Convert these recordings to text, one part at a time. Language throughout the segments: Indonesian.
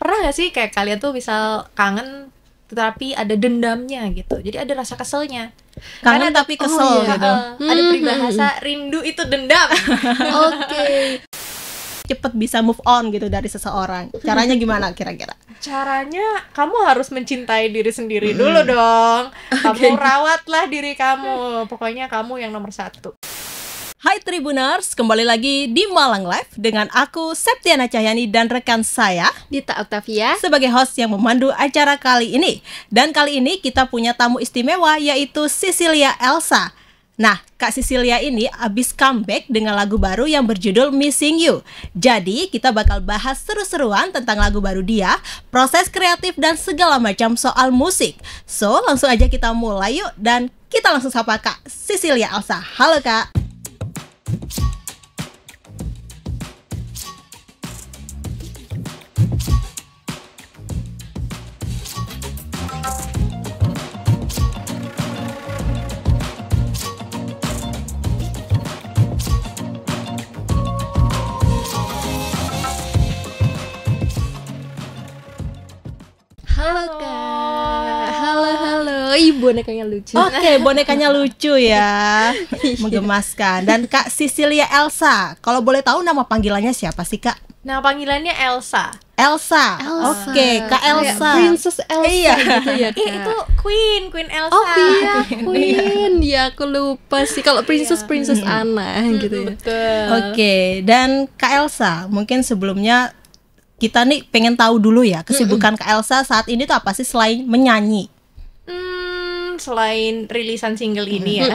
pernah gak sih kayak kalian tuh misal kangen tetapi ada dendamnya gitu jadi ada rasa keselnya kangen Karena tapi oh kesel oh, iya. gitu uh, ada mm-hmm. peribahasa hmm, rindu itu dendam oke okay. cepet bisa move on gitu dari seseorang caranya gimana kira-kira caranya kamu harus mencintai diri sendiri hmm. dulu dong okay. kamu rawatlah diri kamu pokoknya kamu yang nomor satu Hai Tribuners, kembali lagi di Malang Live dengan aku Septiana Cahyani dan rekan saya Dita Octavia sebagai host yang memandu acara kali ini. Dan kali ini kita punya tamu istimewa yaitu Cecilia Elsa. Nah, Kak Cecilia ini habis comeback dengan lagu baru yang berjudul Missing You. Jadi, kita bakal bahas seru-seruan tentang lagu baru dia, proses kreatif dan segala macam soal musik. So, langsung aja kita mulai yuk dan kita langsung sapa Kak Cecilia Elsa. Halo Kak. bonekanya lucu. Oke, okay, bonekanya lucu ya. Menggemaskan. Dan Kak Sisilia Elsa, kalau boleh tahu nama panggilannya siapa sih, Kak? Nama panggilannya Elsa. Elsa. Elsa. Oke, okay, Kak Elsa. Princess Elsa iya. gitu ya. Eh, Kak. itu Queen, Queen Elsa. Oh iya, iya, Queen. ya aku lupa sih kalau Princess Princess iya. Anna gitu ya. Oke, okay, dan Kak Elsa, mungkin sebelumnya kita nih pengen tahu dulu ya kesibukan Kak Elsa saat ini tuh apa sih selain menyanyi? Hmm, selain rilisan single ini ya,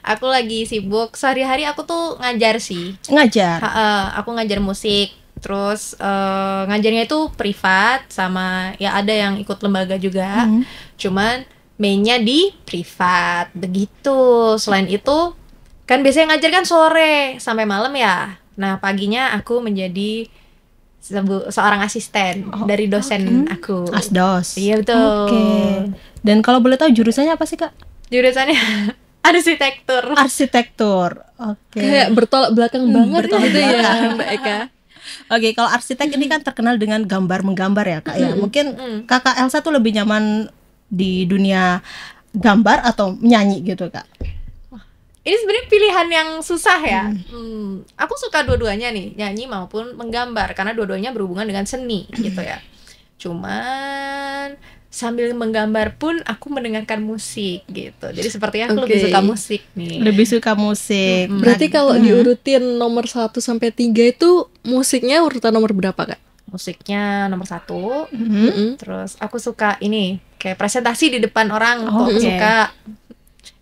aku lagi sibuk. Sehari-hari aku tuh ngajar sih. Ngajar. Ha, uh, aku ngajar musik. Terus uh, ngajarnya itu privat sama ya ada yang ikut lembaga juga. hmm Cuman mainnya di privat begitu. Selain itu kan biasanya ngajar kan sore sampai malam ya. Nah paginya aku menjadi sebu- seorang asisten oh, dari dosen okay. aku. Asdos. Iya betul. Okay. Dan kalau boleh tahu jurusannya apa sih kak? Jurusannya arsitektur. Arsitektur, oke. Okay. Kayak bertolak belakang hmm, banget bertolak itu ya Mbak Eka. Oke, okay, kalau arsitek ini kan terkenal dengan gambar menggambar ya kak ya. Hmm, Mungkin hmm. kakak Elsa tuh lebih nyaman di dunia gambar atau nyanyi gitu kak? Ini sebenarnya pilihan yang susah ya. Hmm. Hmm, aku suka dua-duanya nih, nyanyi maupun menggambar karena dua-duanya berhubungan dengan seni gitu ya. Cuman sambil menggambar pun aku mendengarkan musik gitu. Jadi seperti aku okay. lebih suka musik nih. Lebih suka musik. Hmm. Berarti kalau hmm. diurutin nomor 1 sampai tiga itu musiknya urutan nomor berapa, Kak? Musiknya nomor satu, mm -hmm. terus aku suka ini kayak presentasi di depan orang, oh, aku okay. suka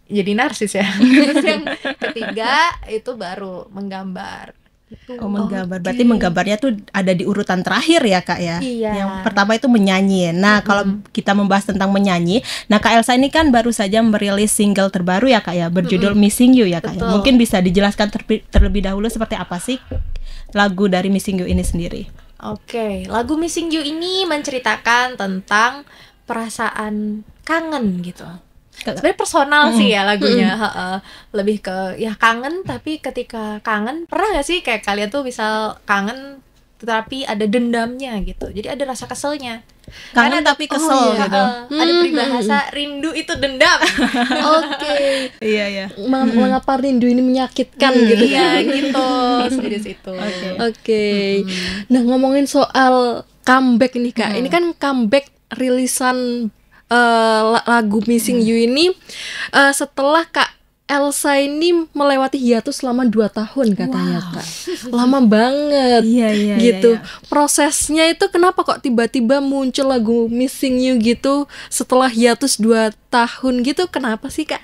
jadi narsis ya. terus yang ketiga itu baru menggambar. Gitu. Oh menggambar, okay. berarti menggambarnya tuh ada di urutan terakhir ya kak ya. Iya. Yang pertama itu menyanyi. Nah mm-hmm. kalau kita membahas tentang menyanyi, nah kak Elsa ini kan baru saja merilis single terbaru ya kak ya, berjudul mm-hmm. Missing You ya kak. Ya. Mungkin bisa dijelaskan ter- terlebih dahulu seperti apa sih lagu dari Missing You ini sendiri? Oke, okay. lagu Missing You ini menceritakan tentang perasaan kangen gitu sebenarnya personal sih ya lagunya mm lebih ke ya kangen tapi ketika kangen pernah gak sih kayak kalian tuh misal kangen tetapi ada dendamnya gitu jadi ada rasa keselnya kangen Karena tapi kesel oh, iya, gitu uh, ada peribahasa hmm. rindu itu dendam oke iya iya hmm. mengapa rindu ini menyakitkan hmm. gitu ya iya, gitu serius itu oke okay. okay. hmm. nah ngomongin soal comeback nih kak hmm. ini kan comeback rilisan uh, lagu Missing You ini uh, setelah Kak Elsa ini melewati hiatus selama 2 tahun katanya wow. kak lama banget iya, iya, iya gitu iya, iya. prosesnya itu kenapa kok tiba-tiba muncul lagu Missing You gitu setelah hiatus 2 tahun gitu kenapa sih kak?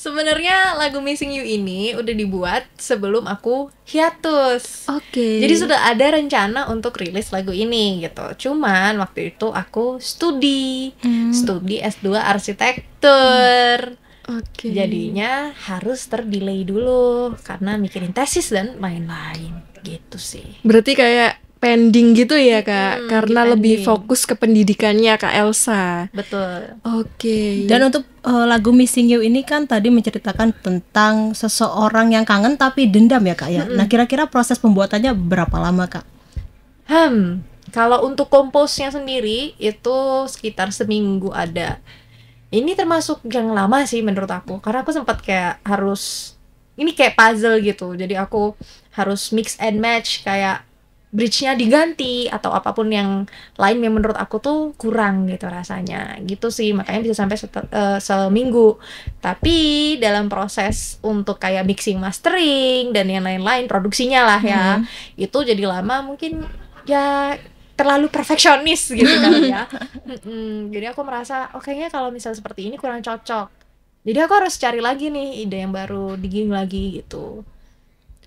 Sebenarnya lagu Missing You ini udah dibuat sebelum aku hiatus. Oke. Okay. Jadi sudah ada rencana untuk rilis lagu ini gitu. Cuman waktu itu aku studi, hmm. studi S2 arsitektur. Hmm. Okay. Jadinya harus terdelay dulu karena mikirin tesis dan lain-lain gitu sih. Berarti kayak pending gitu ya kak hmm, karena lebih fokus ke pendidikannya kak Elsa betul oke okay. dan untuk uh, lagu Missing You ini kan tadi menceritakan tentang seseorang yang kangen tapi dendam ya kak ya hmm. nah kira-kira proses pembuatannya berapa lama kak hmm kalau untuk komposnya sendiri itu sekitar seminggu ada ini termasuk yang lama sih menurut aku karena aku sempat kayak harus ini kayak puzzle gitu jadi aku harus mix and match kayak bridge-nya diganti atau apapun yang lain yang menurut aku tuh kurang gitu rasanya gitu sih makanya bisa sampai uh, seminggu tapi dalam proses untuk kayak mixing mastering dan yang lain-lain produksinya lah ya -hmm. itu jadi lama mungkin ya terlalu perfeksionis gitu kan ya jadi aku merasa oh kayaknya kalau misalnya seperti ini kurang cocok jadi aku harus cari lagi nih ide yang baru digging lagi gitu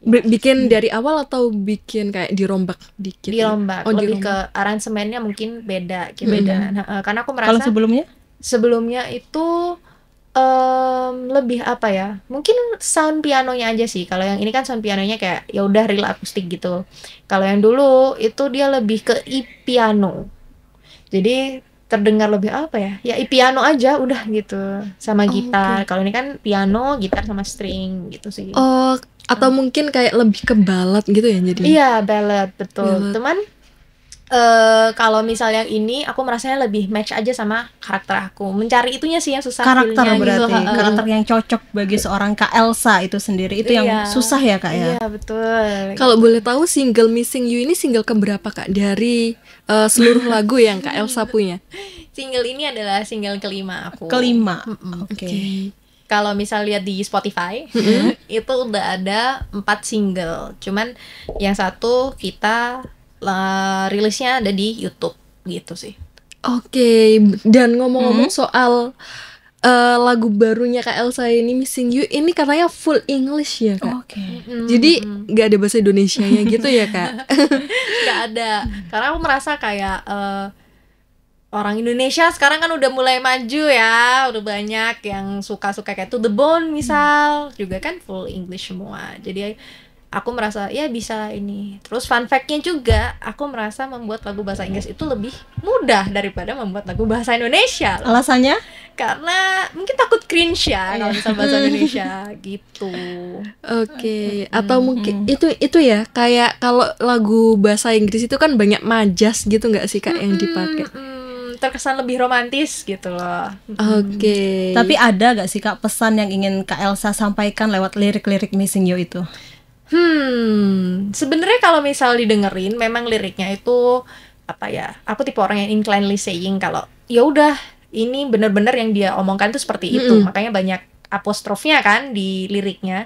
Gitu bikin dari awal atau bikin kayak dirombak dikit dirombak oh, lebih dirombak. ke aransemennya mungkin beda hmm. beda nah, karena aku merasa kalau sebelumnya sebelumnya itu um, lebih apa ya mungkin sound pianonya aja sih kalau yang ini kan sound pianonya kayak ya udah real akustik gitu kalau yang dulu itu dia lebih ke e piano jadi terdengar lebih apa ya ya e piano aja udah gitu sama oh, gitar oh, okay. kalau ini kan piano gitar sama string gitu sih oh atau uh. mungkin kayak lebih ke balet gitu ya jadi iya balet betul ballad. teman uh, eh, kalau misalnya yang ini aku merasanya lebih match aja sama karakter aku mencari itunya sih yang susah karakter gitu berarti gitu, karakter yang cocok bagi seorang kak Elsa itu sendiri itu iya. yang susah ya kak ya iya betul kalau gitu. boleh tahu single missing you ini single keberapa kak dari uh, seluruh lagu yang kak Elsa punya single ini adalah single kelima aku kelima oke okay. okay kalau misal lihat di Spotify itu udah ada empat single cuman yang satu kita uh, rilisnya ada di YouTube gitu sih oke okay. dan ngomong-ngomong hmm soal uh, lagu barunya kak Elsa ini Missing You ini katanya full English ya kak. Oke. Okay. Mm. Jadi nggak ada bahasa Indonesia ya gitu ya kak. Nggak ada. Karena aku merasa kayak uh, orang Indonesia sekarang kan udah mulai maju ya udah banyak yang suka-suka kayak to the bone misal hmm. juga kan full English semua jadi aku merasa ya bisa ini terus fun factnya juga aku merasa membuat lagu bahasa Inggris itu lebih mudah daripada membuat lagu bahasa Indonesia loh. alasannya karena mungkin takut cringe ya kalau bisa iya. bahasa Indonesia gitu oke okay. atau mungkin hmm. itu itu ya kayak kalau lagu bahasa Inggris itu kan banyak majas gitu nggak sih kak yang dipakai hmm terkesan lebih romantis gitu loh. Oke. Okay. Hmm. Tapi ada gak sih Kak pesan yang ingin Kak Elsa sampaikan lewat lirik-lirik Missing You itu? Hmm, sebenarnya kalau misal didengerin memang liriknya itu apa ya? Aku tipe orang yang inclinedly saying kalau ya udah ini bener-bener yang dia omongkan tuh seperti mm -hmm. itu. Makanya banyak apostrofnya kan di liriknya.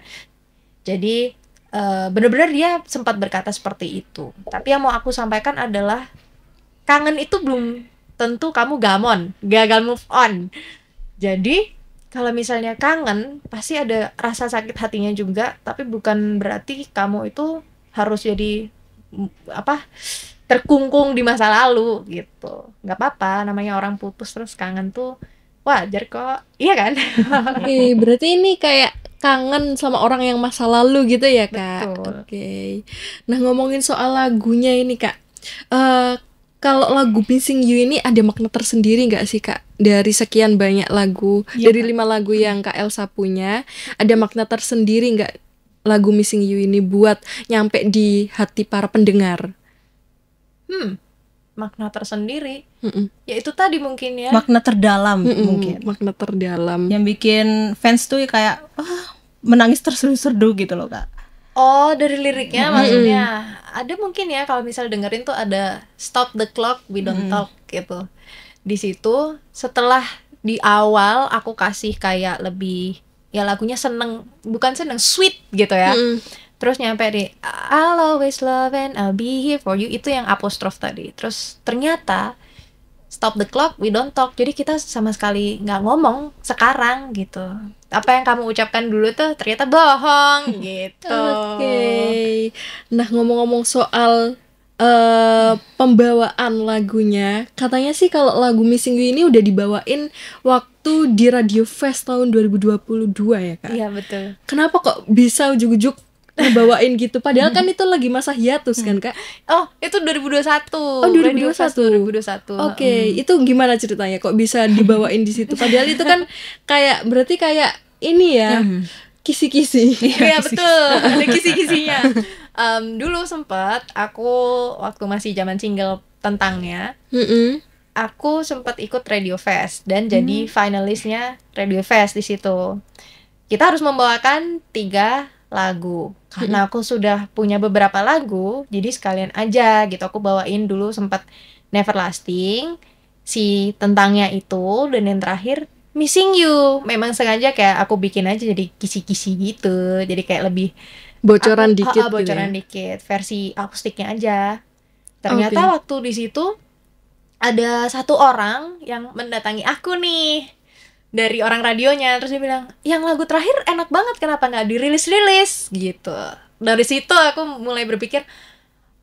Jadi benar eh, bener-bener dia sempat berkata seperti itu. Tapi yang mau aku sampaikan adalah kangen itu belum tentu kamu gamon, gagal move on. Jadi kalau misalnya kangen, pasti ada rasa sakit hatinya juga, tapi bukan berarti kamu itu harus jadi apa terkungkung di masa lalu gitu. Nggak apa-apa, namanya orang putus terus kangen tuh wajar kok. Iya kan? Oke, berarti ini kayak kangen sama orang yang masa lalu gitu ya, Kak. Oke. Nah, ngomongin soal lagunya ini, Kak. Uh, kalau lagu Missing You ini ada makna tersendiri nggak sih kak dari sekian banyak lagu ya. dari lima lagu yang kak Elsa punya ada makna tersendiri nggak lagu Missing You ini buat nyampe di hati para pendengar? Hmm makna tersendiri Mm-mm. ya itu tadi mungkin ya makna terdalam Mm-mm, mungkin makna terdalam yang bikin fans tuh kayak oh, menangis terseru-seru gitu loh kak Oh, dari liriknya mm -hmm. maksudnya. Ada mungkin ya kalau misal dengerin tuh ada stop the clock, we don't mm talk gitu. Di situ setelah di awal aku kasih kayak lebih ya lagunya seneng, bukan seneng sweet gitu ya. Mm Terus nyampe di I'll always love and I'll be here for you itu yang apostrof tadi. Terus ternyata stop the clock, we don't talk. Jadi kita sama sekali nggak ngomong sekarang gitu. Apa yang kamu ucapkan dulu tuh ternyata bohong gitu. Oke. Okay. Nah ngomong-ngomong soal uh, pembawaan lagunya, katanya sih kalau lagu Missing You ini udah dibawain waktu di Radio Fest tahun 2022 ya kak. Iya betul. Kenapa kok bisa ujuk-ujuk ngebawain gitu padahal mm-hmm. kan itu lagi masa hiatus kan kak oh itu 2021 oh 2021 2021 oke okay. hmm. itu gimana ceritanya kok bisa dibawain di situ padahal itu kan kayak berarti kayak ini ya mm-hmm. kisi-kisi iya -kisi. Iya, betul ada kisi-kisinya um, dulu sempat aku waktu masih zaman single tentangnya mm -mm. aku sempat ikut Radio Fest dan jadi mm-hmm. finalisnya Radio Fest di situ. Kita harus membawakan tiga lagu karena aku sudah punya beberapa lagu jadi sekalian aja gitu aku bawain dulu sempat Neverlasting si tentangnya itu dan yang terakhir Missing You memang sengaja kayak aku bikin aja jadi kisi-kisi gitu jadi kayak lebih bocoran aku, dikit gitu ya? bocoran ya? dikit versi akustiknya aja ternyata okay. waktu di situ ada satu orang yang mendatangi aku nih dari orang radionya terus dia bilang yang lagu terakhir enak banget kenapa nggak dirilis rilis gitu dari situ aku mulai berpikir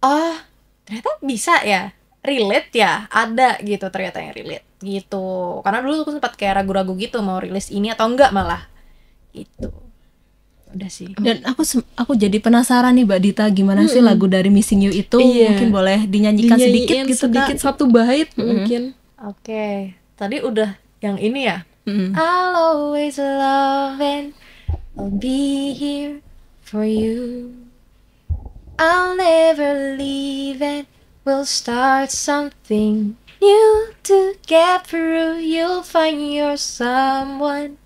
oh ternyata bisa ya relate ya ada gitu ternyata yang relate gitu karena dulu aku sempat kayak ragu-ragu gitu mau rilis ini atau enggak malah itu udah sih dan aku aku jadi penasaran nih mbak Dita gimana mm -hmm. sih lagu dari Missing You itu yeah. mungkin boleh dinyanyikan sedikit gitu sedikit satu bait mm -hmm. mungkin oke okay. tadi udah yang ini ya Mm-hmm. I'll always love and I'll be here for you. I'll never leave and we'll start something new to get through. You'll find your someone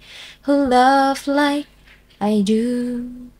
who loves like I do.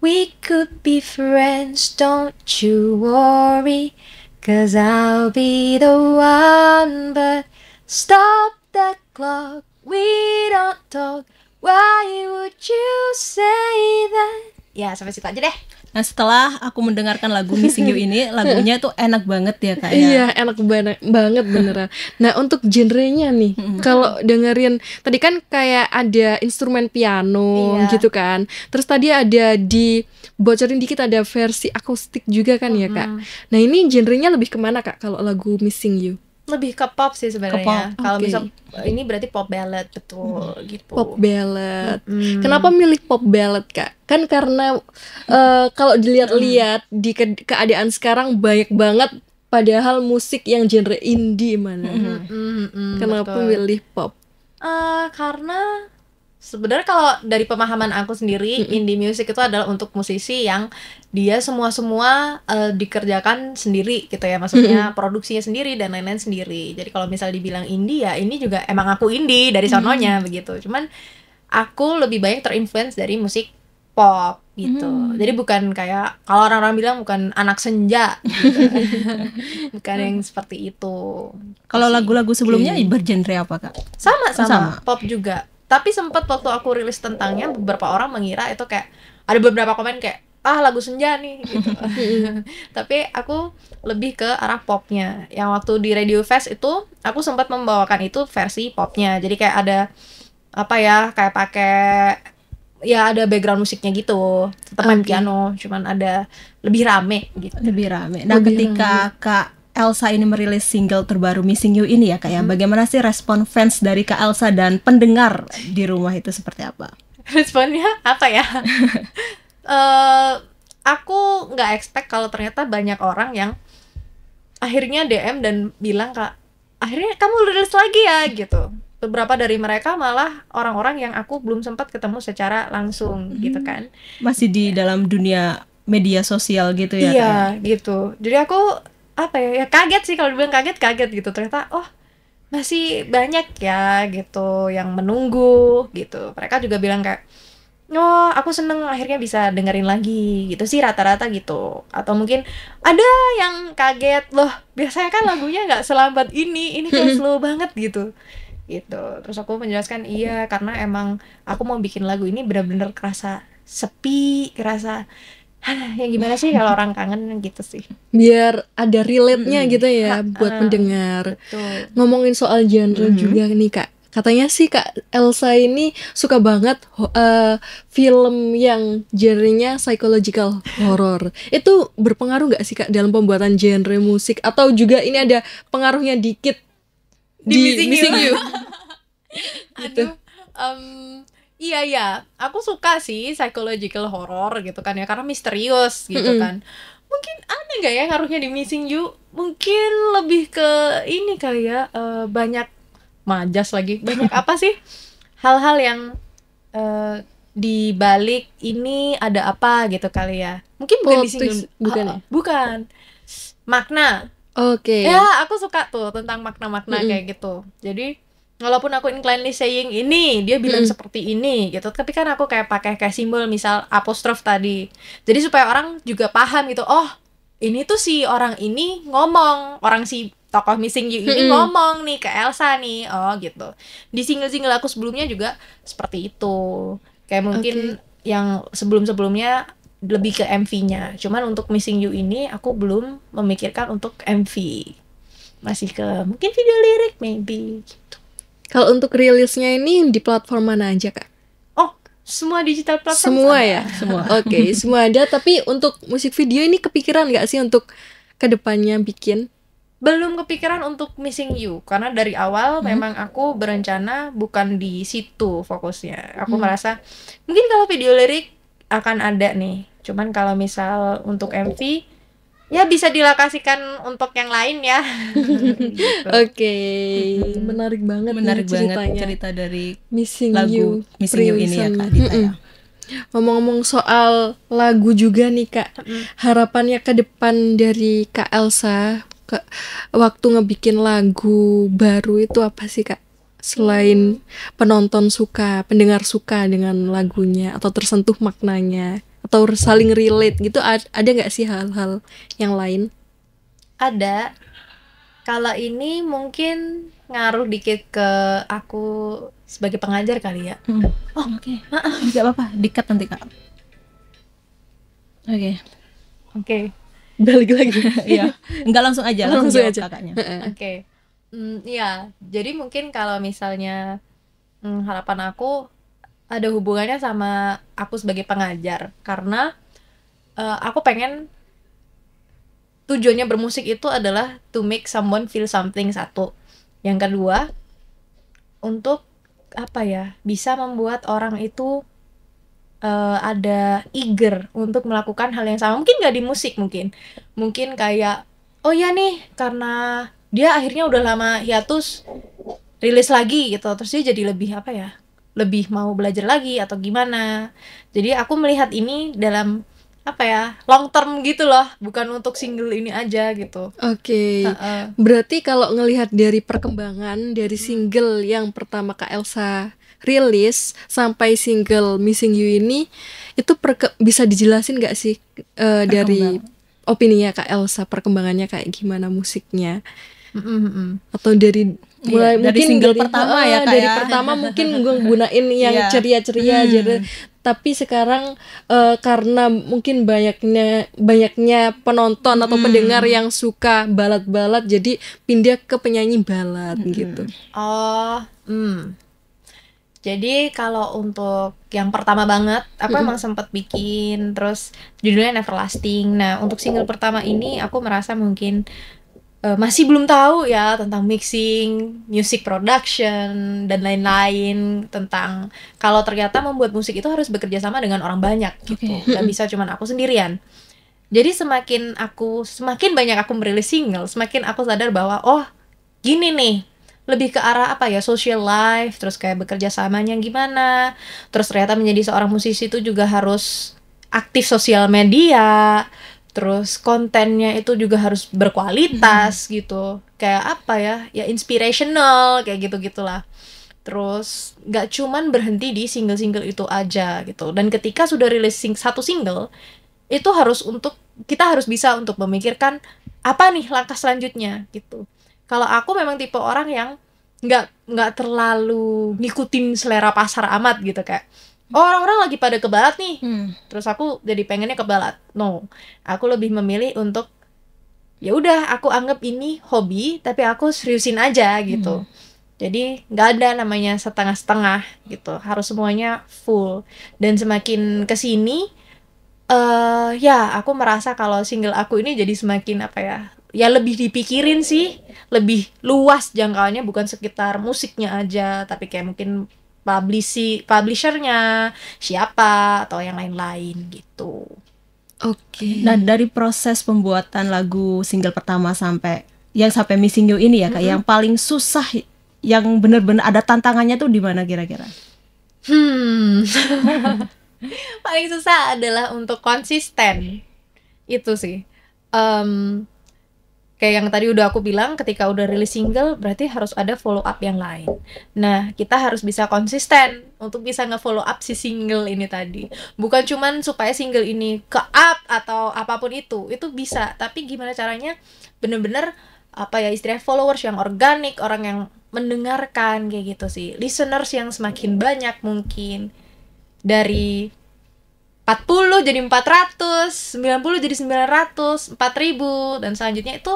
We could be friends, don't you worry, cause I'll be the one. But stop the clock we don't talk, why would you say that? Ya sampai situ aja deh. Nah setelah aku mendengarkan lagu Missing You ini, lagunya tuh enak banget ya kak ya? Iya enak banget, banget beneran. Nah untuk genrenya nih, kalau dengerin tadi kan kayak ada instrumen piano iya. gitu kan. Terus tadi ada di bocorin dikit ada versi akustik juga kan ya kak. Nah ini genrenya lebih kemana kak kalau lagu Missing You? lebih ke pop sih sebenarnya. Kalau okay. misal ini berarti pop ballad betul hmm. gitu. Pop ballad. Hmm. Kenapa milik pop ballad kak? Kan karena uh, kalau dilihat-lihat hmm. di ke keadaan sekarang banyak banget padahal musik yang genre indie mana. Hmm. Hmm. Hmm. Kenapa betul. milih pop? Uh, karena sebenarnya kalau dari pemahaman aku sendiri mm-hmm. indie music itu adalah untuk musisi yang dia semua semua uh, dikerjakan sendiri gitu ya maksudnya mm-hmm. produksinya sendiri dan lain-lain sendiri jadi kalau misal dibilang indie ya ini juga emang aku indie dari sononya mm-hmm. begitu cuman aku lebih banyak terinfluence dari musik pop gitu mm-hmm. jadi bukan kayak kalau orang-orang bilang bukan anak senja gitu. bukan yang seperti itu kalau gitu lagu-lagu sebelumnya okay. bergenre apa kak sama sama, oh, sama. pop juga tapi sempat waktu aku rilis tentangnya beberapa orang mengira itu kayak ada beberapa komen kayak ah lagu senja nih gitu. tapi aku lebih ke arah popnya yang waktu di radio fest itu aku sempat membawakan itu versi popnya jadi kayak ada apa ya kayak pakai ya ada background musiknya gitu tetap main piano cuman ada lebih rame gitu lebih rame nah lebih ketika rame. kak Elsa ini merilis single terbaru Missing You ini ya kak ya. Hmm. Bagaimana sih respon fans dari kak Elsa dan pendengar di rumah itu seperti apa? Responnya apa ya? uh, aku nggak expect kalau ternyata banyak orang yang akhirnya DM dan bilang kak akhirnya kamu rilis lagi ya gitu. Beberapa dari mereka malah orang-orang yang aku belum sempat ketemu secara langsung hmm. gitu kan. Masih di ya. dalam dunia media sosial gitu ya? ya? Iya kayak. gitu. Jadi aku apa ya, ya kaget sih kalau dibilang kaget kaget gitu ternyata oh masih banyak ya gitu yang menunggu gitu mereka juga bilang kayak oh aku seneng akhirnya bisa dengerin lagi gitu sih rata-rata gitu atau mungkin ada yang kaget loh biasanya kan lagunya nggak selambat ini ini kayak slow banget gitu gitu terus aku menjelaskan iya karena emang aku mau bikin lagu ini benar-benar kerasa sepi kerasa ya gimana sih kalau orang kangen gitu sih biar ada relate-nya gitu ya ha, buat uh, pendengar betul. ngomongin soal genre hmm. juga nih kak katanya sih kak Elsa ini suka banget uh, film yang genrenya psychological horror itu berpengaruh nggak sih kak dalam pembuatan genre musik atau juga ini ada pengaruhnya dikit di, di missing you, you. gitu. Aduh, um, Iya iya, aku suka sih psychological horror gitu kan ya karena misterius gitu mm -hmm. kan. Mungkin aneh nggak ya ngaruhnya di Missing You? Mungkin lebih ke ini kali ya uh, banyak majas lagi. Banyak apa sih? Hal-hal yang uh, eh, di balik ini ada apa gitu kali ya. Mungkin bukan di Missing You. Bukan. ya? bukan. Makna. Oke. Okay. Ya, aku suka tuh tentang makna-makna mm -hmm. kayak gitu. Jadi walaupun aku inclinedly saying ini dia bilang hmm. seperti ini gitu tapi kan aku kayak pakai kayak simbol misal apostrof tadi jadi supaya orang juga paham gitu oh ini tuh si orang ini ngomong orang si tokoh missing you ini hmm. ngomong nih ke Elsa nih oh gitu di single single aku sebelumnya juga seperti itu kayak mungkin okay. yang sebelum sebelumnya lebih ke MV-nya cuman untuk missing you ini aku belum memikirkan untuk MV masih ke mungkin video lirik maybe kalau untuk rilisnya ini di platform mana aja kak? Oh, semua digital platform. Semua sama. ya, semua. Oke, okay, semua ada. Tapi untuk musik video ini kepikiran nggak sih untuk kedepannya bikin? Belum kepikiran untuk Missing You karena dari awal hmm. memang aku berencana bukan di situ fokusnya. Aku hmm. merasa mungkin kalau video lirik akan ada nih. Cuman kalau misal untuk MV ya bisa dilokasikan untuk yang lain ya. Oke, okay. Hmm. menarik banget menarik nih ceritanya. banget cerita dari Missing lagu You Missing You ini ya Kak Dita ya. Ngomong-ngomong soal lagu juga nih Kak, harapannya ke depan dari Kak Elsa ke waktu ngebikin lagu baru itu apa sih Kak? Selain hmm. penonton suka, pendengar suka dengan lagunya atau tersentuh maknanya atau saling relate gitu ada nggak sih hal-hal yang lain? Ada. Kalau ini mungkin ngaruh dikit ke aku sebagai pengajar kali ya. Hmm. Oh, oke. Okay. nggak apa-apa, dikat nanti Kak. Oke. Okay. Oke. Okay. Balik lagi. ya nggak langsung aja, langsung, langsung aja kakaknya. oke. Okay. Mm, iya, jadi mungkin kalau misalnya mm, harapan aku ada hubungannya sama aku sebagai pengajar karena uh, aku pengen tujuannya bermusik itu adalah to make someone feel something satu. Yang kedua untuk apa ya? Bisa membuat orang itu uh, ada eager untuk melakukan hal yang sama. Mungkin gak di musik mungkin. Mungkin kayak oh ya nih karena dia akhirnya udah lama hiatus rilis lagi gitu. Terus dia jadi lebih apa ya? lebih mau belajar lagi atau gimana. Jadi aku melihat ini dalam apa ya long term gitu loh bukan untuk single ini aja gitu oke okay. berarti kalau ngelihat dari perkembangan dari hmm. single yang pertama kak Elsa rilis sampai single Missing You ini itu bisa dijelasin gak sih uh, dari opini ya kak Elsa perkembangannya kayak gimana musiknya mm -mm. atau dari Iya, mulai yeah, mungkin single dari, pertama uh, ya kak dari ya. pertama mungkin gue gunain yang yeah. ceria-ceria hmm. jadi tapi sekarang uh, karena mungkin banyaknya banyaknya penonton atau hmm. pendengar yang suka balat-balat jadi pindah ke penyanyi balat hmm. gitu oh hmm. jadi kalau untuk yang pertama banget aku hmm. emang sempat bikin terus judulnya Neverlasting nah untuk single pertama ini aku merasa mungkin uh, masih belum tahu ya tentang mixing, music production dan lain-lain tentang kalau ternyata membuat musik itu harus bekerja sama dengan orang banyak gitu. Okay. Gak hmm. bisa cuman aku sendirian. Jadi semakin aku semakin banyak aku merilis single, semakin aku sadar bahwa oh, gini nih lebih ke arah apa ya social life terus kayak bekerja samanya gimana terus ternyata menjadi seorang musisi itu juga harus aktif sosial media terus kontennya itu juga harus berkualitas hmm. gitu kayak apa ya ya inspirational kayak gitu gitulah terus nggak cuman berhenti di single-single itu aja gitu dan ketika sudah rilis sing satu single itu harus untuk kita harus bisa untuk memikirkan apa nih langkah selanjutnya gitu kalau aku memang tipe orang yang nggak nggak terlalu ngikutin selera pasar amat gitu kayak Oh, orang-orang lagi pada kebalat nih hmm. terus aku jadi pengennya kebalat. no aku lebih memilih untuk ya udah aku anggap ini hobi tapi aku seriusin aja gitu hmm. jadi nggak ada namanya setengah-setengah gitu harus semuanya full dan semakin kesini uh, ya aku merasa kalau single aku ini jadi semakin apa ya ya lebih dipikirin sih lebih luas jangkauannya bukan sekitar musiknya aja tapi kayak mungkin publisi publishernya siapa atau yang lain-lain gitu. Oke. Okay. Nah dari proses pembuatan lagu single pertama sampai yang sampai Missing You ini ya kak, mm -hmm. yang paling susah, yang benar-benar ada tantangannya tuh di mana kira-kira? Hmm, paling susah adalah untuk konsisten itu sih. Um, kayak yang tadi udah aku bilang ketika udah rilis single berarti harus ada follow up yang lain nah kita harus bisa konsisten untuk bisa nge-follow up si single ini tadi bukan cuman supaya single ini ke up atau apapun itu itu bisa tapi gimana caranya bener-bener apa ya istilah followers yang organik orang yang mendengarkan kayak gitu sih listeners yang semakin banyak mungkin dari 40 jadi 400, 90 jadi 900, 4000 dan selanjutnya itu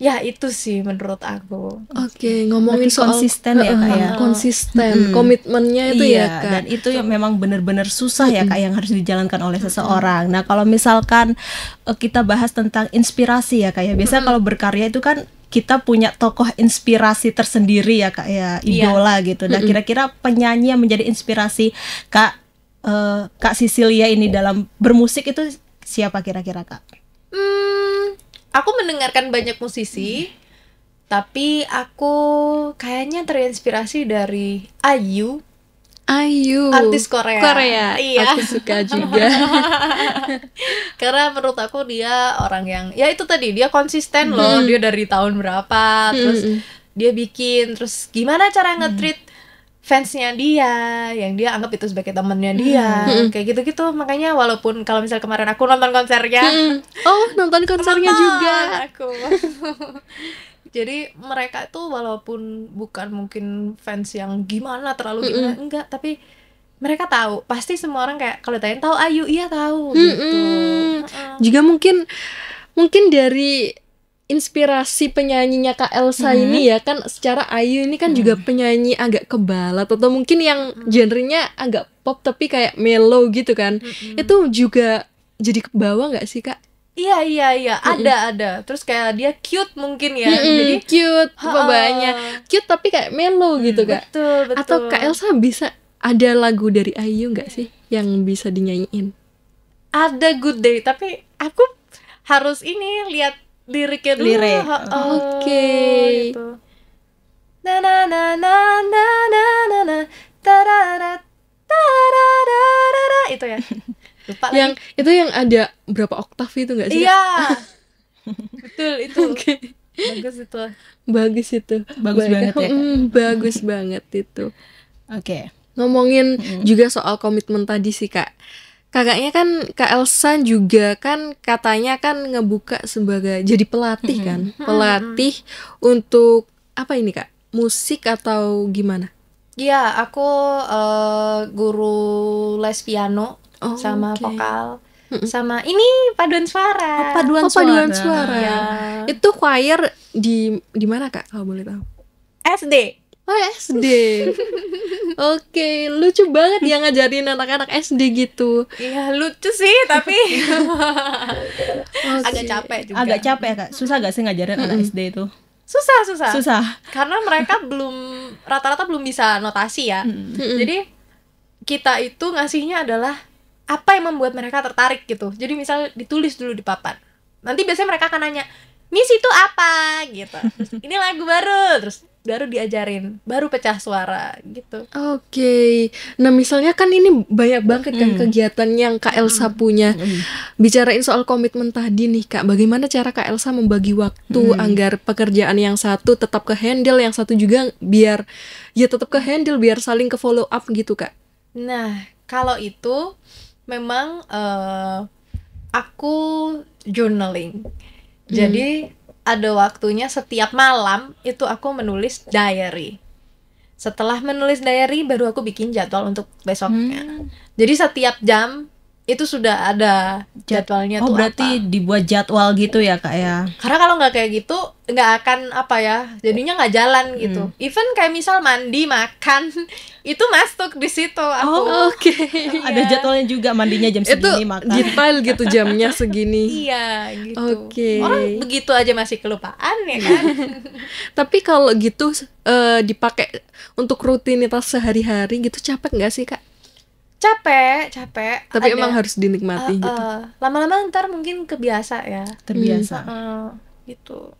ya itu sih menurut aku. Oke, okay, ngomongin soal konsisten ya kak ya. Konsisten, hmm. komitmennya itu ya, iya, ya kak. Dan itu yang memang benar-benar susah ya kak yang harus dijalankan oleh seseorang. Nah kalau misalkan eh, kita bahas tentang inspirasi ya kak ya. Biasanya kalau berkarya itu kan kita punya tokoh inspirasi tersendiri ya kak ya iya. idola iya. gitu. Nah kira-kira penyanyi yang menjadi inspirasi kak uh, Kak Sisilia ini iya. dalam bermusik itu siapa kira-kira Kak? Hmm, aku mendengarkan banyak musisi, hmm. tapi aku kayaknya terinspirasi dari Ayu. Ayu, artis Korea. Korea, iya. Aku suka juga. Karena menurut aku dia orang yang, ya itu tadi dia konsisten loh. Hmm. Dia dari tahun berapa, hmm. terus dia bikin, terus gimana cara ngetrit? treat fansnya dia yang dia anggap itu sebagai temennya hmm. dia hmm. kayak gitu gitu makanya walaupun kalau misal kemarin aku nonton konsernya hmm. oh nonton konsernya juga aku jadi mereka tuh walaupun bukan mungkin fans yang gimana terlalu gimana hmm. enggak tapi mereka tahu pasti semua orang kayak kalau tanya tahu Ayu iya tahu hmm. gitu hmm. juga mungkin mungkin dari inspirasi penyanyinya Kak Elsa hmm. ini ya kan secara Ayu ini kan hmm. juga mm-hmm. penyanyi agak kebalat atau mungkin yang mm-hmm. genrenya agak pop tapi kayak mellow gitu kan. Hmm. Itu juga jadi kebawa nggak sih Kak? Iya iya iya ada ada terus kayak dia cute mungkin ya Hmm. jadi cute apa banyak cute tapi kayak melo hmm. gitu kak betul, betul. atau kak Elsa bisa ada lagu dari Ayu nggak sih yang bisa dinyanyiin ada good day tapi aku harus ini lihat liriknya dulu lirik oh, oke oh, okay. gitu. na na na na na na na na tarara tarara itu ya lupa lagi. yang itu yang ada berapa oktav itu nggak sih iya betul itu okay. bagus itu bagus itu bagus Baik. banget ya mm, bagus banget itu oke okay. ngomongin mm. juga soal komitmen tadi sih kak kakaknya kan Kak Elsa juga kan katanya kan ngebuka sebagai jadi pelatih mm-hmm. kan mm-hmm. pelatih untuk apa ini Kak musik atau gimana? Iya aku uh, guru les piano oh, sama okay. vokal sama ini paduan suara. Oh, paduan oh, suara. paduan suara. Ya. Itu choir di di mana Kak kalau boleh tahu? SD. Oh SD. Oke, lucu banget yang ngajarin anak-anak SD gitu. Iya, lucu sih, tapi okay. agak capek juga. Agak capek, Kak. Susah gak sih ngajarin anak SD itu? Susah, susah. Susah. Karena mereka belum rata-rata belum bisa notasi ya. Jadi kita itu ngasihnya adalah apa yang membuat mereka tertarik gitu. Jadi misal ditulis dulu di papan. Nanti biasanya mereka akan nanya, Miss itu apa gitu. Ini lagu baru. Terus baru diajarin, baru pecah suara gitu. Oke. Okay. Nah, misalnya kan ini banyak banget kan mm. kegiatan yang Kak hmm. Elsa mm. punya. Mm. Bicarain soal komitmen tadi nih, Kak. Bagaimana cara Kak Elsa membagi waktu mm. agar pekerjaan yang satu tetap ke handle, yang satu juga biar ya tetap ke handle biar saling ke follow up gitu, Kak. Nah, kalau itu memang uh, aku journaling. Jadi ada waktunya setiap malam itu aku menulis diary. Setelah menulis diary baru aku bikin jadwal untuk besoknya. Hmm. Jadi setiap jam itu sudah ada jadwalnya oh, tuh berarti apa. dibuat jadwal gitu ya kak ya karena kalau nggak kayak gitu nggak akan apa ya jadinya nggak jalan gitu hmm. even kayak misal mandi makan itu masuk di situ aku. Oh, oke. Okay. Ada jadwalnya juga mandinya jam itu segini makan. Detail gitu jamnya segini. iya, gitu. Oke. Okay. Orang begitu aja masih kelupaan ya kan. Tapi kalau gitu uh, dipakai untuk rutinitas sehari-hari gitu capek nggak sih, Kak? capek capek tapi ada, emang harus dinikmati uh, uh, gitu eh, lama-lama ntar mungkin kebiasa ya terbiasa hmm. uh, gitu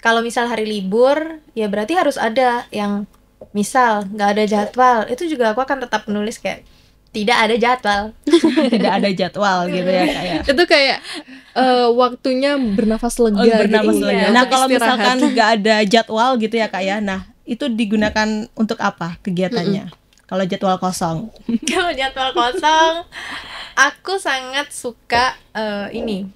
kalau misal hari libur ya berarti harus ada yang misal nggak ada jadwal itu juga aku akan tetap menulis kayak tidak ada jadwal tidak ada jadwal gitu ya kayak itu kayak uh, waktunya bernafas oh, lega oh, bernafas iya, lega nah kalau misalkan nggak ada jadwal gitu ya kak ya nah itu digunakan untuk apa kegiatannya kalau jadwal kosong kalau jadwal kosong aku sangat suka uh, ini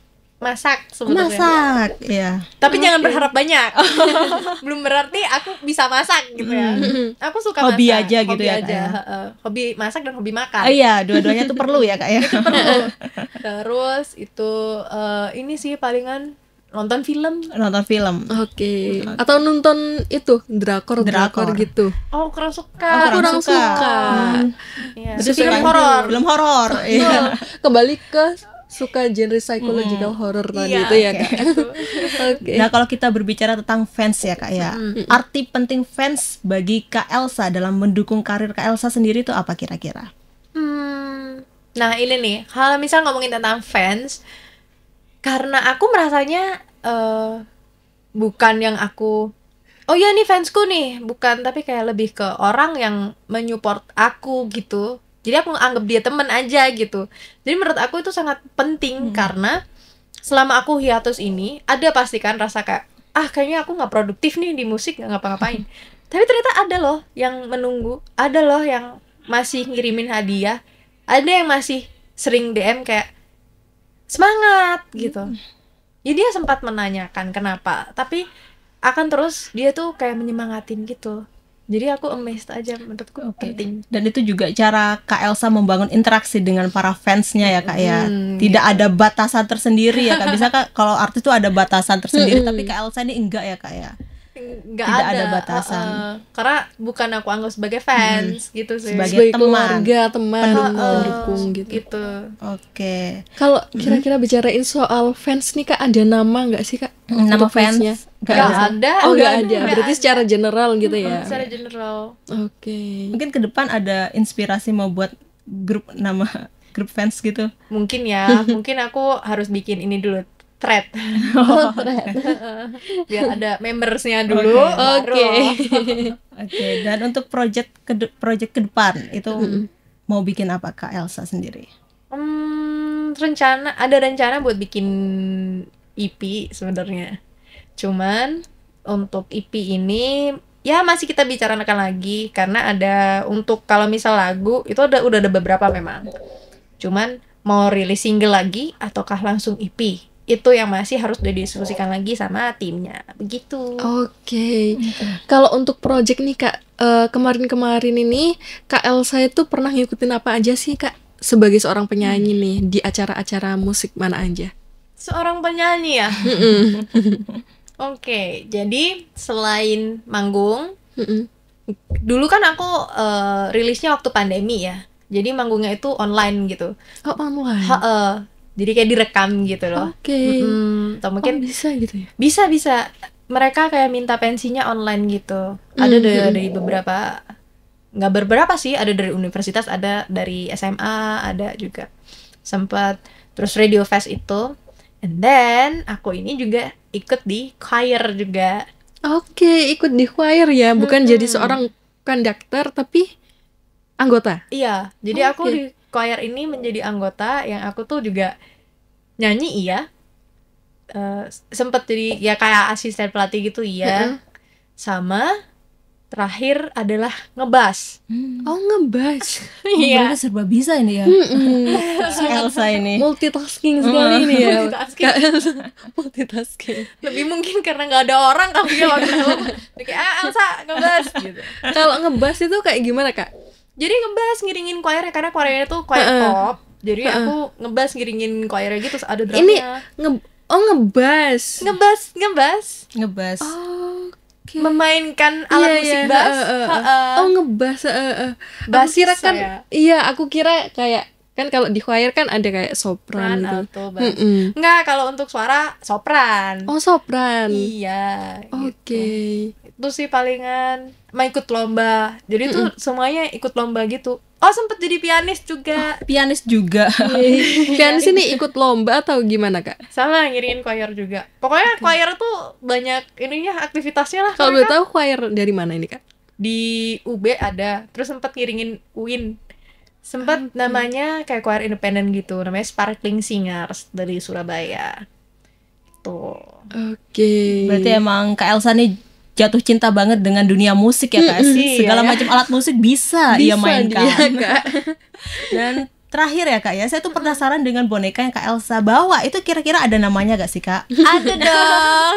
masak Masak, ya. Tapi okay. jangan berharap banyak. Belum berarti aku bisa masak gitu ya. Aku suka hobi masak. aja gitu hobi gitu ya. Hobi aja. Ya. Hobi masak dan hobi makan. Oh, iya, dua-duanya tuh perlu ya, Kak ya. itu perlu. Terus itu uh, ini sih palingan nonton film nonton film oke okay. atau nonton itu drakor drakor, gitu oh kurang suka oh, kurang, kurang suka, suka. Hmm. Iya. Yeah. film horor film horor yeah. Iya. kembali ke suka genre psychological hmm. horror tadi gitu itu ya kak. okay. Nah kalau kita berbicara tentang fans ya kak ya, hmm. arti penting fans bagi kak Elsa dalam mendukung karir kak Elsa sendiri itu apa kira-kira? Hmm. Nah ini nih, kalau misal ngomongin tentang fans, karena aku merasanya uh, bukan yang aku oh iya nih fansku nih bukan tapi kayak lebih ke orang yang menyupport aku gitu jadi aku anggap dia temen aja gitu jadi menurut aku itu sangat penting hmm. karena selama aku hiatus ini ada pastikan rasa kayak ah kayaknya aku nggak produktif nih di musik nggak ngapa-ngapain tapi ternyata ada loh yang menunggu ada loh yang masih ngirimin hadiah ada yang masih sering DM kayak semangat gitu jadi hmm. ya, dia sempat menanyakan kenapa tapi akan terus dia tuh kayak menyemangatin gitu jadi aku amazed aja menurutku okay. penting dan itu juga cara kak Elsa membangun interaksi dengan para fansnya ya kak ya hmm, gitu. tidak gitu. ada batasan tersendiri ya kak bisa kak kalau artis itu ada batasan tersendiri tapi kak Elsa ini enggak ya kak ya nggak tidak ada, ada batasan uh, uh, karena bukan aku anggap sebagai fans hmm. gitu sih sebagai, sebagai teman, keluarga teman pendukung, uh, pendukung gitu, gitu. oke okay. kalau hmm. kira-kira bicarain soal fans nih kak ada nama nggak sih kak nama fansnya nggak ada. ada oh nggak ada gak berarti ada. secara general gitu hmm, ya secara general oke okay. mungkin ke depan ada inspirasi mau buat grup nama grup fans gitu mungkin ya mungkin aku harus bikin ini dulu thread. Oh, oh, thread. Biar ada membersnya dulu. Oke. Okay. Oke. okay. Dan untuk project ke project ke depan itu mm. mau bikin apa Kak Elsa sendiri? Hmm, rencana ada rencana buat bikin EP sebenarnya. Cuman untuk EP ini ya masih kita bicarakan lagi karena ada untuk kalau misal lagu itu ada udah ada beberapa memang. Cuman mau rilis single lagi ataukah langsung EP? itu yang masih harus didiskusikan lagi sama timnya begitu. Oke. Okay. Gitu. Kalau untuk project nih Kak, kemarin eh, kemarin-kemarin ini Kak Elsa itu pernah ngikutin apa aja sih Kak sebagai seorang penyanyi hmm. nih di acara-acara musik mana aja? Seorang penyanyi ya. Oke, okay, jadi selain manggung, dulu kan aku uh, rilisnya waktu pandemi ya jadi manggungnya itu online gitu. Oh online. Ha, uh, jadi kayak direkam gitu loh oke okay. mm, atau oh, mungkin oh, bisa gitu ya bisa bisa mereka kayak minta pensinya online gitu ada mm dari, dari beberapa nggak beberapa sih ada dari universitas ada dari SMA ada juga sempat terus Radio Fest itu and then aku ini juga ikut di choir juga oke okay, ikut di choir ya bukan mm -hmm. jadi seorang konduktor tapi anggota iya jadi okay. aku di choir ini menjadi anggota yang aku tuh juga nyanyi iya uh, sempet jadi ya kayak asisten pelatih gitu iya mm -hmm. sama terakhir adalah ngebas hmm. oh ngebas iya oh, serba bisa ini ya mm -hmm. Elsa ini multitasking sekali mm. ini ya multitasking multitasking lebih mungkin karena nggak ada orang kali ya waktu itu kayak ah, Elsa ngebas gitu kalau ngebas itu kayak gimana kak jadi ngebahas ngiringin choir ya, karena choirnya tuh choir uh-uh. pop jadi uh-uh. aku ngebahas ngiringin choirnya gitu terus ada drumnya ini nge oh ngebas ngebas ngebas ngebas oh, okay. memainkan iya, alat yeah, musik yeah, bass uh, uh, uh. Uh, uh. oh ngebas uh, uh. basir kan ya. iya aku kira kayak kan kalau di choir kan ada kayak sopran gitu. alto, bass. Mm Enggak, kalau untuk suara sopran. Oh, sopran. Iya. Gitu. Oke. Okay. Gitu. Itu sih palingan mau ikut lomba. Jadi mm -mm. tuh semuanya ikut lomba gitu. Oh, sempet jadi pianis juga. Oh, pianis juga. Iya. pianis ini ikut lomba atau gimana, Kak? Sama ngiringin choir juga. Pokoknya okay. choir tuh banyak ininya aktivitasnya lah. Kalau boleh kan... tahu choir dari mana ini, Kak? Di UB ada, terus sempet ngiringin UIN sempat okay. namanya kayak choir independen gitu namanya Sparkling Singers dari Surabaya tuh gitu. oke okay. berarti emang Kak Elsa nih jatuh cinta banget dengan dunia musik ya kak sih segala iya, macam alat musik bisa, bisa dia mainkan dia, kak. dan Terakhir ya kak ya, saya tuh penasaran dengan boneka yang kak Elsa bawa itu kira-kira ada namanya gak sih kak? Ada dong.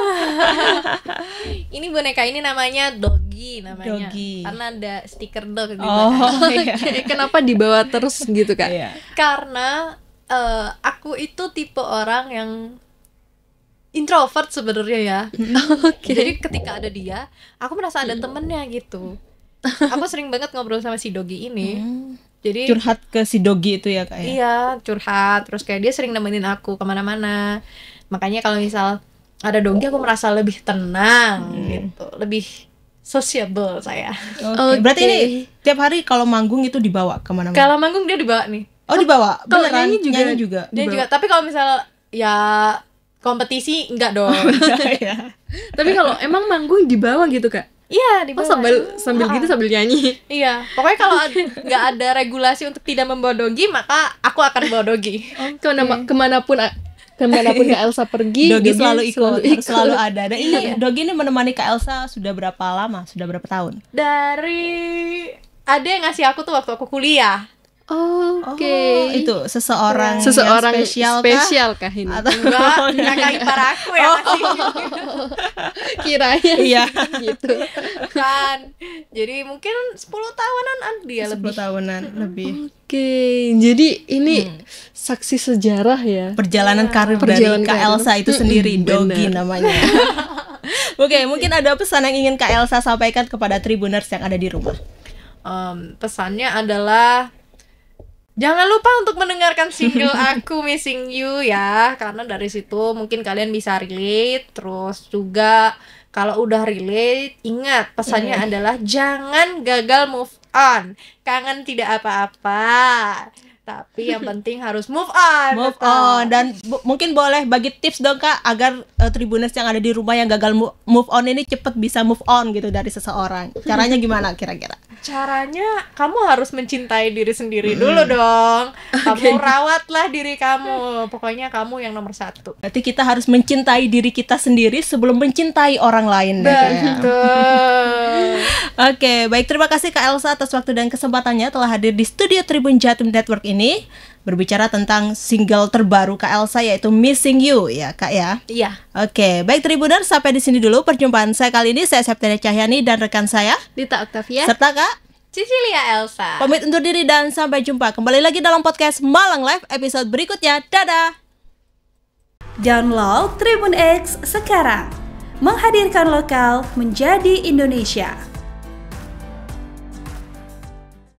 ini boneka ini namanya Doggy namanya. Doggy. Karena ada stiker dog di Oh, iya. Kenapa dibawa terus gitu kak? Iya. Karena uh, aku itu tipe orang yang introvert sebenarnya ya. okay. Jadi ketika ada dia, aku merasa ada temennya gitu. Aku sering banget ngobrol sama si Doggy ini. Hmm jadi curhat ke si Dogi itu ya kayak ya? iya curhat terus kayak dia sering nemenin aku kemana-mana makanya kalau misal ada Dogi aku merasa lebih tenang hmm. gitu lebih sociable saya okay. okay. berarti ini tiap hari kalau manggung itu dibawa kemana-mana kalau manggung dia dibawa nih oh dibawa oh, kalau nyanyi juga nyanyi juga dia juga tapi kalau misal ya kompetisi enggak dong iya. tapi kalau emang manggung dibawa gitu kak Iya, di bawah. Oh, sambil sambil gitu sambil nyanyi. Iya, pokoknya kalau nggak ad ada regulasi untuk tidak membodogi, maka aku akan bodogi. Okay. Kemana kemanapun kemanapun Kak Elsa pergi, Dogi selalu ikut, selalu, ikut. selalu ada. Dan ini iya. Dogi ini menemani Kak Elsa sudah berapa lama? Sudah berapa tahun? Dari ada yang ngasih aku tuh waktu aku kuliah. Oke. Okay. Oh, itu seseorang seseorang yang spesial, spesial kah? kah ini? Atau enggak? kayak ipar aku ya oh, kira ya iya gitu. Kan. Jadi mungkin 10 tahunan dia 10 lebih. tahunan lebih. Oke. Okay. Jadi ini hmm. saksi sejarah ya. Perjalanan iya. karir Perjalanan dari Kak Elsa itu sendiri Bener. Dogi namanya. Oke, okay, mungkin ada pesan yang ingin Kak Elsa sampaikan kepada tribuners yang ada di rumah. Um, pesannya adalah Jangan lupa untuk mendengarkan single aku Missing You ya, karena dari situ mungkin kalian bisa relate. Terus juga kalau udah relate, ingat pesannya mm. adalah jangan gagal move on. Kangen tidak apa-apa. Tapi yang penting harus move on. Move, move on. dan mungkin boleh bagi tips dong Kak agar uh, tribuners yang ada di rumah yang gagal move on ini cepet bisa move on gitu dari seseorang. Caranya gimana kira-kira? caranya kamu harus mencintai diri sendiri mm. dulu dong. Kamu rawatlah diri kamu. Pokoknya kamu yang nomor satu. Berarti kita harus mencintai diri kita sendiri sebelum mencintai orang lain. Ya, ya? Betul. Oke, okay, baik terima kasih Kak Elsa atas waktu dan kesempatannya telah hadir di studio Tribun Jatim Network ini berbicara tentang single terbaru Kak Elsa yaitu Missing You ya Kak ya. Iya. Oke, baik Tribuner sampai di sini dulu perjumpaan saya kali ini saya Septiana Cahyani dan rekan saya Dita Oktavia serta Kak Cecilia Elsa. Pamit undur diri dan sampai jumpa kembali lagi dalam podcast Malang Live episode berikutnya. Dadah. Download Tribun X sekarang. Menghadirkan lokal menjadi Indonesia.